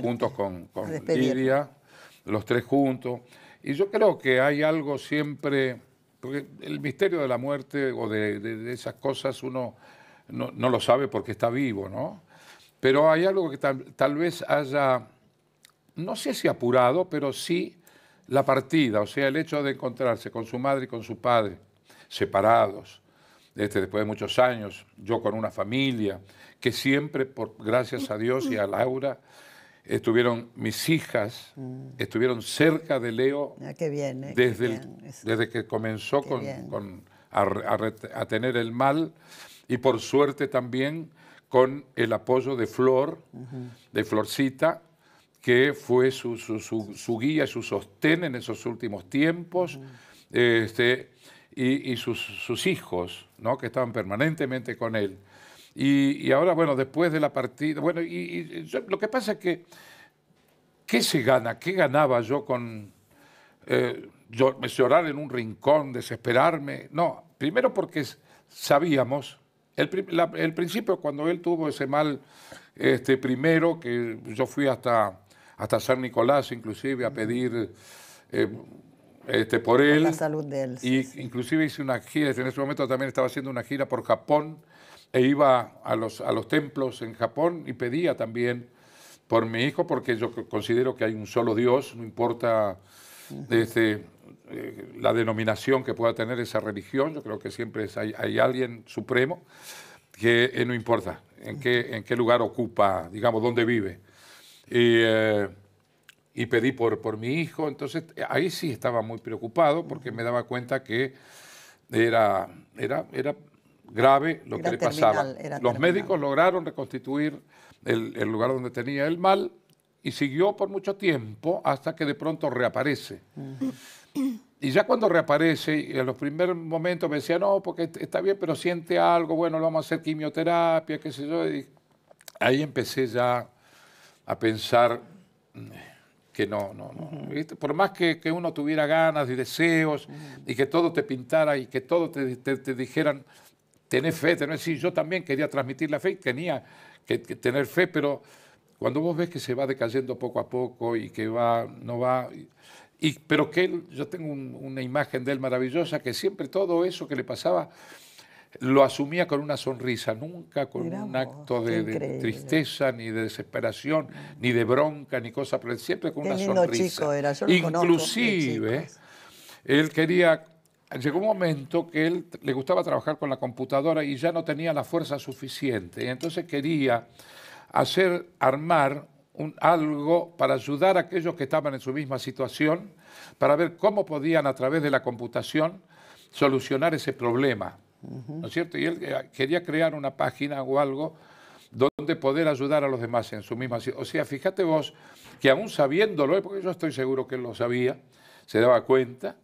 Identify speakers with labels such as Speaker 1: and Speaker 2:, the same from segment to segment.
Speaker 1: juntos con, con los tres juntos. Y yo creo que hay algo siempre, porque el misterio de la muerte o de, esas cosas uno no, lo sabe porque está vivo, ¿no? Pero hay algo que tal, vez haya, no sé si apurado, pero sí la partida, o sea, el hecho de encontrarse con su madre y con su padre, separados, este, después de muchos años, yo con una familia, que siempre, por, gracias a Dios y a Laura, estuvieron mis hijas, mm. estuvieron cerca de Leo ah, eh, desde, desde que comenzó a, tener el mal y por suerte también con el apoyo de Flor, de Florcita, que fue su, su, su, su, guía, su sostén en esos últimos tiempos, este, y, sus, hijos, ¿no? que estaban permanentemente con él. Y, ahora, bueno, después de la partida, bueno, y, lo que pasa es que, ¿qué se gana? ¿Qué ganaba yo con llorar eh, en un rincón, desesperarme? No, primero porque sabíamos, el, principio cuando él tuvo ese mal este, primero, que yo fui hasta, hasta San Nicolás inclusive a pedir... Eh, este, por él. la salud de él. y inclusive hice una gira, en ese momento también estaba haciendo una gira por Japón e iba a los, a los templos en Japón y pedía también por mi hijo, porque yo considero que hay un solo Dios, no importa este, eh, la denominación que pueda tener esa religión, yo creo que siempre hay, alguien supremo, que eh, no importa en qué, en qué lugar ocupa, digamos, dónde vive. Y, eh, y pedí por, por mi hijo, entonces ahí sí estaba muy preocupado porque me daba cuenta que era, era, era grave lo que le pasaba. Los médicos lograron reconstituir el, lugar donde tenía el mal y siguió por mucho tiempo hasta que de pronto reaparece. Mm. Y ya cuando reaparece, en los primeros momentos me decía, no, porque está bien, pero siente algo, bueno, lo vamos a hacer quimioterapia, qué sé yo. ahí empecé ya a pensar mm, que no, no, no. Por más que, uno tuviera ganas y deseos y que todo te pintara y que todo te dijeran, tener fe, yo también quería transmitir la fe y tenía que, tener fe, pero cuando vos ves que se va decayendo poco a poco y que va, no va, pero que él, yo tengo una imagen de él maravillosa, que siempre todo eso que le pasaba lo asumía con una sonrisa, nunca con un acto de, tristeza, ni de desesperación, ni de bronca, ni cosa, pero siempre con una sonrisa. Inclusive, él quería llegó un momento que él le gustaba trabajar con la computadora y ya no tenía la fuerza suficiente. Entonces quería hacer, armar un, algo para ayudar a aquellos que estaban en su misma situación, para ver cómo podían a través de la computación solucionar ese problema. ¿No es cierto? Y él eh, quería crear una página o algo donde poder ayudar a los demás en su misma situación. O sea, fíjate vos que aún sabiéndolo, eh, porque yo estoy seguro que él lo sabía, se daba cuenta,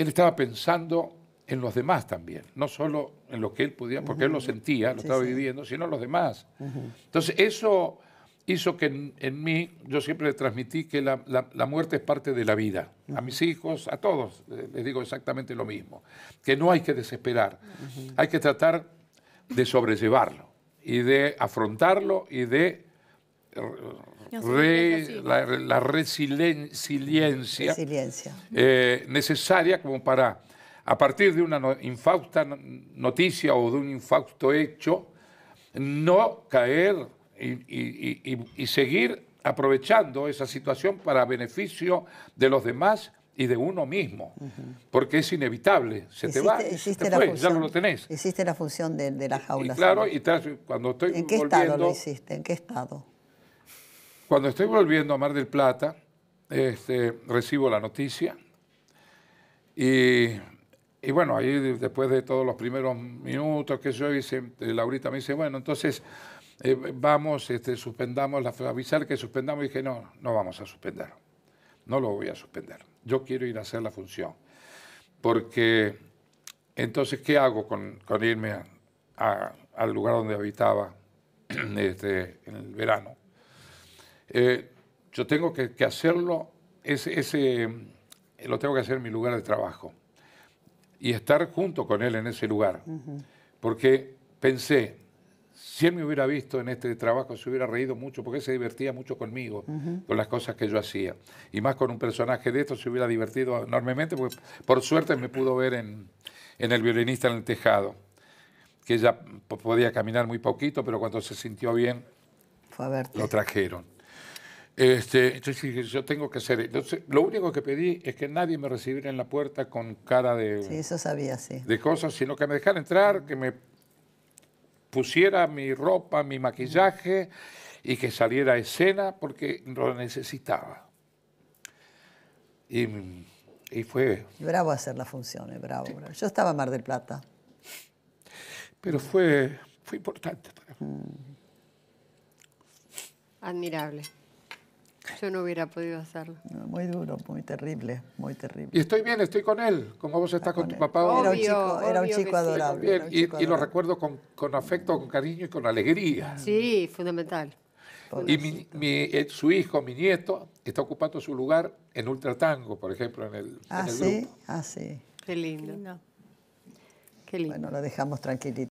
Speaker 1: él estaba pensando en los demás también, no solo en lo que él podía, porque él lo sentía, lo estaba viviendo, sino en los demás. Entonces eso hizo que en, mí, yo siempre le transmití que la, muerte es parte de la vida. A mis hijos, a todos, eh, les digo exactamente lo mismo, que no hay que desesperar, hay que tratar de sobrellevarlo y de afrontarlo y de la, resiliencia, eh, necesaria como para, a partir de una infausta noticia o de un infausto hecho, no caer y, seguir aprovechando esa situación para beneficio de los demás y de uno mismo, porque es inevitable, se te va, la ya lo tenés. Existe la función de, las jaulas. claro, y cuando estoy ¿En qué estado lo hiciste? ¿En qué estado? Cuando estoy volviendo a Mar del Plata, este, recibo la noticia y, bueno, ahí después de todos los primeros minutos que yo hice, eh, Laurita me dice, bueno, entonces eh, vamos, este, suspendamos, la, avisar que suspendamos. Y dije, no, no vamos a suspender, no lo voy a suspender. Yo quiero ir a hacer la función, porque entonces, ¿qué hago con, irme al lugar donde habitaba este, en el verano? Eh, yo tengo que, hacerlo, ese, ese, lo tengo que hacer en mi lugar de trabajo y estar junto con él en ese lugar. Porque pensé, si él me hubiera visto en este trabajo, se hubiera reído mucho, porque se divertía mucho conmigo, con las cosas que yo hacía. Y más con un personaje de esto, se hubiera divertido enormemente, porque por suerte me pudo ver en, El violinista en el tejado, que ella podía caminar muy poquito, pero cuando se sintió bien, lo trajeron. Este, entonces yo tengo que hacer. lo único que pedí es que nadie me recibiera en la puerta con cara de. cosas, sino que me dejara entrar, que me pusiera mi ropa, mi maquillaje y que saliera a escena porque lo necesitaba. Y, fue. Bravo hacer las funciones, bravo, Yo estaba en Mar del Plata. Pero fue, fue importante Admirable. Yo no hubiera podido hacerlo. Muy duro, muy terrible, muy terrible. Y estoy bien, estoy con él, como vos estás con, tu papá. era un chico, era un chico adorable. y, lo recuerdo con, afecto, con cariño y con alegría. Sí, fundamental. Y mi, eh, su hijo, mi nieto, está ocupando su lugar en Ultratango, por ejemplo, en el, ah, ah, sí? Ah, sí. Qué lindo. Qué lindo. Bueno, lo dejamos tranquilito.